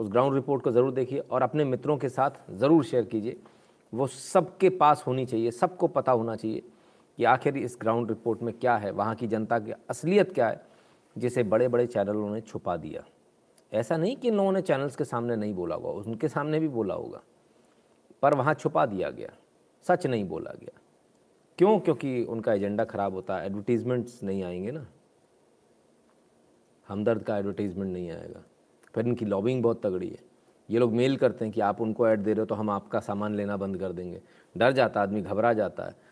उस ground report को ज़रूर देखिए और अपने मित्रों के साथ ज़रूर शेयर कीजिए वो सबके पास होनी चाहिए सबको पता होना चाहिए कि आखिर इस ग्राउंड रिपोर्ट में क्या है वहाँ की जनता की असलियत क्या है जिसे बड़े बड़े चैनलों ने छुपा दिया ऐसा नहीं कि इन लोगों ने चैनल्स के सामने नहीं बोला होगा उनके सामने भी बोला होगा पर वहाँ छुपा दिया गया सच नहीं बोला गया क्यों क्योंकि उनका एजेंडा ख़राब होता है एडवर्टीज़मेंट्स नहीं आएंगे ना हमदर्द का एडवर्टीज़मेंट नहीं आएगा फिर इनकी लॉबिंग बहुत तगड़ी है ये लोग मेल करते हैं कि आप उनको ऐड दे रहे हो तो हम आपका सामान लेना बंद कर देंगे डर जाता है आदमी घबरा जाता है